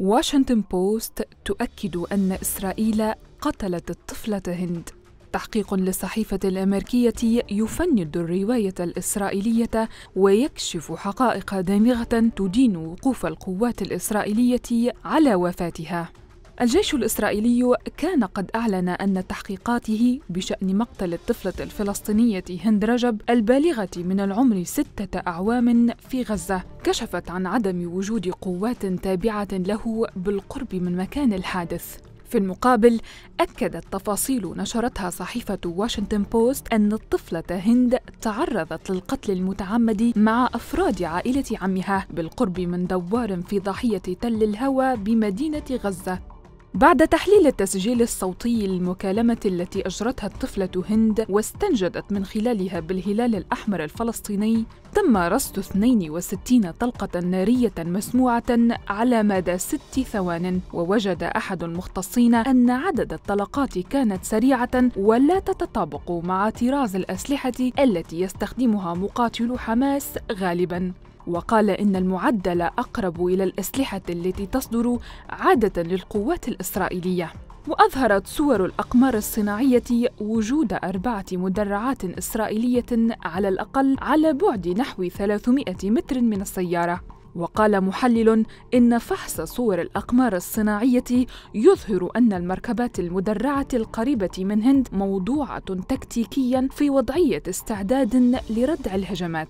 واشنطن بوست تؤكد أن إسرائيل قتلت الطفلة هند تحقيق للصحيفة الأمريكية يفند الرواية الإسرائيلية ويكشف حقائق دامغة تدين وقوف القوات الإسرائيلية على وفاتها الجيش الإسرائيلي كان قد أعلن أن تحقيقاته بشأن مقتل الطفلة الفلسطينية هند رجب البالغة من العمر ستة أعوام في غزة كشفت عن عدم وجود قوات تابعة له بالقرب من مكان الحادث في المقابل أكدت تفاصيل نشرتها صحيفة واشنطن بوست أن الطفلة هند تعرضت للقتل المتعمد مع أفراد عائلة عمها بالقرب من دوار في ضاحية تل الهوى بمدينة غزة بعد تحليل التسجيل الصوتي للمكالمة التي أجرتها الطفلة هند واستنجدت من خلالها بالهلال الأحمر الفلسطيني تم رصد 62 طلقة نارية مسموعة على مدى ست ثوان ووجد أحد المختصين أن عدد الطلقات كانت سريعة ولا تتطابق مع طراز الأسلحة التي يستخدمها مقاتلو حماس غالباً وقال إن المعدل أقرب إلى الأسلحة التي تصدر عادة للقوات الإسرائيلية وأظهرت صور الأقمار الصناعية وجود أربعة مدرعات إسرائيلية على الأقل على بعد نحو 300 متر من السيارة وقال محلل إن فحص صور الأقمار الصناعية يظهر أن المركبات المدرعة القريبة من هند موضوعة تكتيكيا في وضعية استعداد لردع الهجمات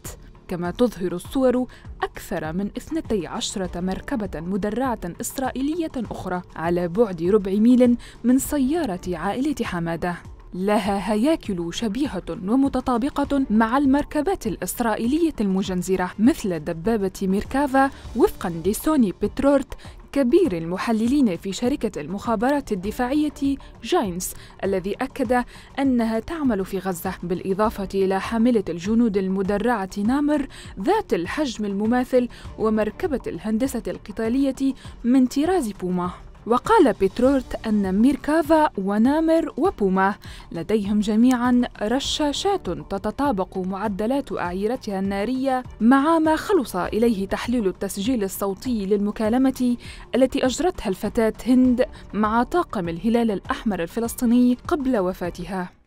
كما تظهر الصور أكثر من 12 مركبة مدرعة إسرائيلية أخرى على بعد ربع ميل من سيارة عائلة حمادة لها هياكل شبيهة ومتطابقة مع المركبات الإسرائيلية المجنزرة مثل دبابة ميركافا وفقا لسوني بترورت كبير المحللين في شركة المخابرات الدفاعية جاينس الذي أكد أنها تعمل في غزة بالإضافة إلى حاملة الجنود المدرعة نامر ذات الحجم المماثل ومركبة الهندسة القتالية من طراز بوما وقال بيترورت أن ميركافا ونامر وبوما لديهم جميعا رشاشات تتطابق معدلات أعيرتها النارية مع ما خلص إليه تحليل التسجيل الصوتي للمكالمة التي أجرتها الفتاة هند مع طاقم الهلال الأحمر الفلسطيني قبل وفاتها